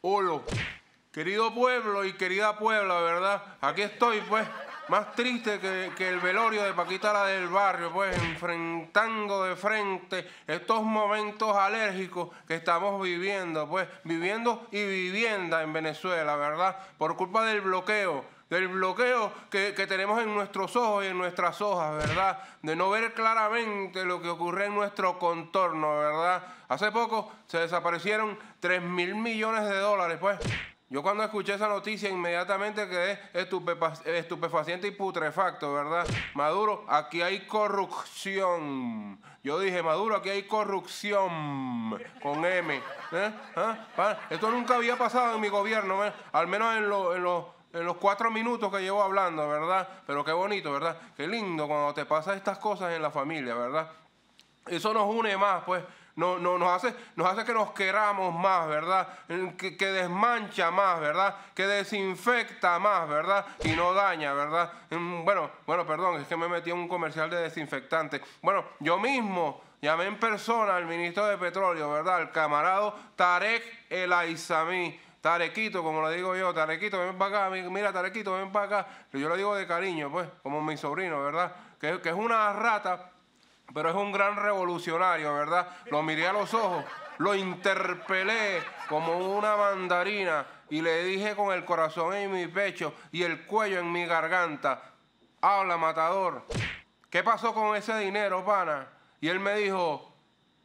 hola Querido pueblo y querida Puebla, ¿verdad? Aquí estoy, pues, más triste que, que el velorio de Paquita la del barrio, pues, enfrentando de frente estos momentos alérgicos que estamos viviendo, pues, viviendo y vivienda en Venezuela, ¿verdad? Por culpa del bloqueo del bloqueo que, tenemos en nuestros ojos y en nuestras hojas, ¿verdad? De no ver claramente lo que ocurre en nuestro contorno, ¿verdad? Hace poco se desaparecieron 3 mil millones de dólares, pues. Yo cuando escuché esa noticia inmediatamente quedé estupefaciente y putrefacto, ¿verdad? Maduro, aquí hay corrupción. Yo dije, Maduro, aquí hay corrupción con M. ¿eh? ¿Ah? Esto nunca había pasado en mi gobierno, ¿eh? al menos en, en los en los cuatro minutos que llevo hablando, ¿verdad? Pero qué bonito, ¿verdad? Qué lindo cuando te pasan estas cosas en la familia, ¿verdad? Eso nos une más, pues. No, no, nos, hace, nos hace que nos queramos más, ¿verdad? Que, desmancha más, ¿verdad? Que desinfecta más, ¿verdad? Y no daña, ¿verdad? Bueno, bueno, perdón, es que me metí en un comercial de desinfectante. Bueno, yo mismo llamé en persona al ministro de Petróleo, ¿verdad? Al camarado Tarek El Aizami Tarequito, como le digo yo, Tarequito, ven para acá, mira, Tarequito, ven para acá. Yo le digo de cariño, pues, como mi sobrino, ¿verdad? que es una rata, pero es un gran revolucionario, ¿verdad? Lo miré a los ojos, lo interpelé como una mandarina y le dije con el corazón en mi pecho y el cuello en mi garganta, habla matador, ¿qué pasó con ese dinero, pana? Y él me dijo,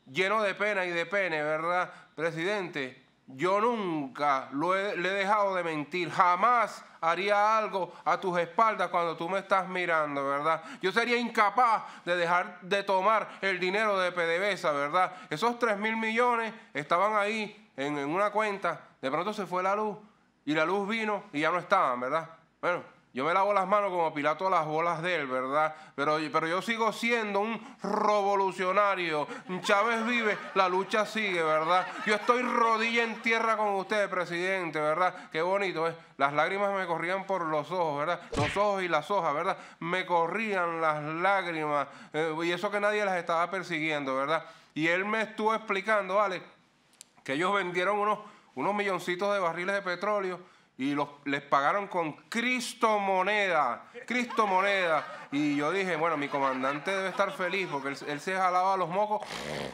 lleno de pena y de pene, ¿verdad? Presidente, yo nunca le he dejado de mentir. Jamás haría algo a tus espaldas cuando tú me estás mirando, ¿verdad? Yo sería incapaz de dejar de tomar el dinero de PDVSA, ¿verdad? Esos 3 mil millones estaban ahí en, en una cuenta. De pronto se fue la luz y la luz vino y ya no estaban, ¿verdad? Bueno, yo me lavo las manos como Pilato a las bolas de él, ¿verdad? Pero, pero yo sigo siendo un revolucionario. Chávez vive, la lucha sigue, ¿verdad? Yo estoy rodilla en tierra con usted, presidente, ¿verdad? Qué bonito, ¿eh? Las lágrimas me corrían por los ojos, ¿verdad? Los ojos y las hojas, ¿verdad? Me corrían las lágrimas. Eh, y eso que nadie las estaba persiguiendo, ¿verdad? Y él me estuvo explicando, ¿vale? Que ellos vendieron unos, unos milloncitos de barriles de petróleo y los, les pagaron con Cristo moneda, Cristo moneda. Y yo dije, bueno, mi comandante debe estar feliz porque él, se jalaba los mocos,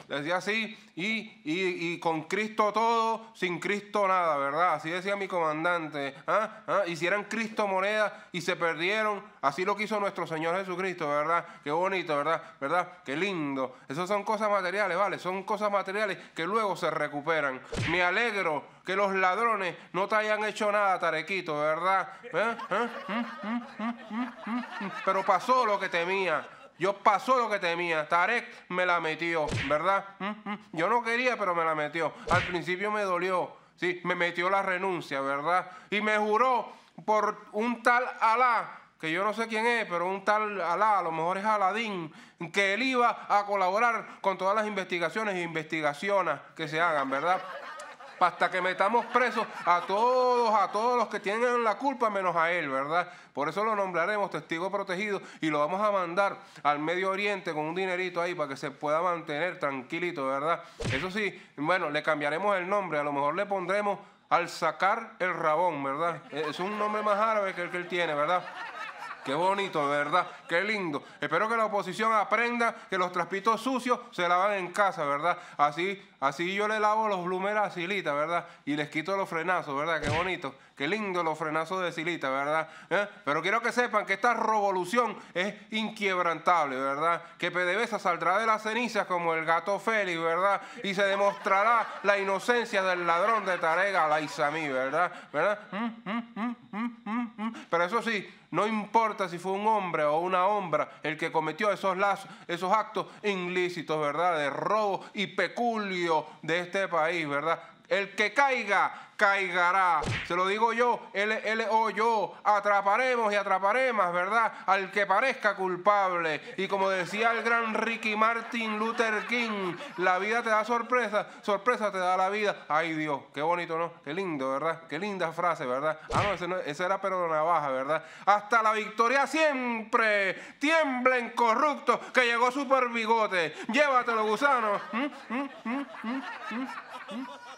decía así, y, con Cristo todo, sin Cristo nada, ¿verdad? Así decía mi comandante. ¿Ah? Hicieran ¿Ah? Cristo moneda y se perdieron, así lo quiso nuestro Señor Jesucristo, ¿verdad? Qué bonito, ¿verdad? ¿Verdad? Qué lindo. Esas son cosas materiales, ¿vale? Son cosas materiales que luego se recuperan. Me alegro que los ladrones no te hayan hecho nada, Tarequito, ¿verdad? ¿Eh? ¿Eh? ¿Mm? ¿Mm? ¿Mm? Pero pasó lo que temía. Yo pasó lo que temía. Tarek me la metió, ¿verdad? Yo no quería, pero me la metió. Al principio me dolió. Sí, me metió la renuncia, ¿verdad? Y me juró por un tal Alá que yo no sé quién es, pero un tal Alá, a lo mejor es Aladín, que él iba a colaborar con todas las investigaciones e investigaciones que se hagan, ¿verdad? hasta que metamos presos a todos, a todos los que tienen la culpa, menos a él, ¿verdad? Por eso lo nombraremos testigo protegido y lo vamos a mandar al Medio Oriente con un dinerito ahí para que se pueda mantener tranquilito, ¿verdad? Eso sí, bueno, le cambiaremos el nombre, a lo mejor le pondremos al sacar el rabón, ¿verdad? Es un nombre más árabe que el que él tiene, ¿verdad? Qué bonito, verdad. Qué lindo. Espero que la oposición aprenda que los traspitos sucios se lavan en casa, ¿verdad? Así, así yo le lavo los blumeras a Silita, ¿verdad? Y les quito los frenazos, ¿verdad? Qué bonito. Qué lindo los frenazos de Silita, ¿verdad? ¿Eh? Pero quiero que sepan que esta revolución es inquebrantable, ¿verdad? Que PDVSA saldrá de las cenizas como el gato Félix, ¿verdad? Y se demostrará la inocencia del ladrón de Tarega Isamí, ¿verdad? ¿Verdad? ¿Mm? ¿Mm? ¿Mm? Pero eso sí, no importa si fue un hombre o una hombra el que cometió esos, lazos, esos actos ilícitos, ¿verdad? De robo y peculio de este país, ¿verdad? El que caiga, caigará. Se lo digo yo, él, él o yo. Atraparemos y atraparemos, ¿verdad? Al que parezca culpable. Y como decía el gran Ricky Martin Luther King, la vida te da sorpresa, sorpresa te da la vida. Ay Dios, qué bonito, ¿no? Qué lindo, ¿verdad? Qué linda frase, ¿verdad? Ah, no, ese, era pero era Navaja, ¿verdad? Hasta la victoria siempre. Tiemblen corruptos, que llegó Super Bigote. Llévatelo, gusano. Mm, mm, mm,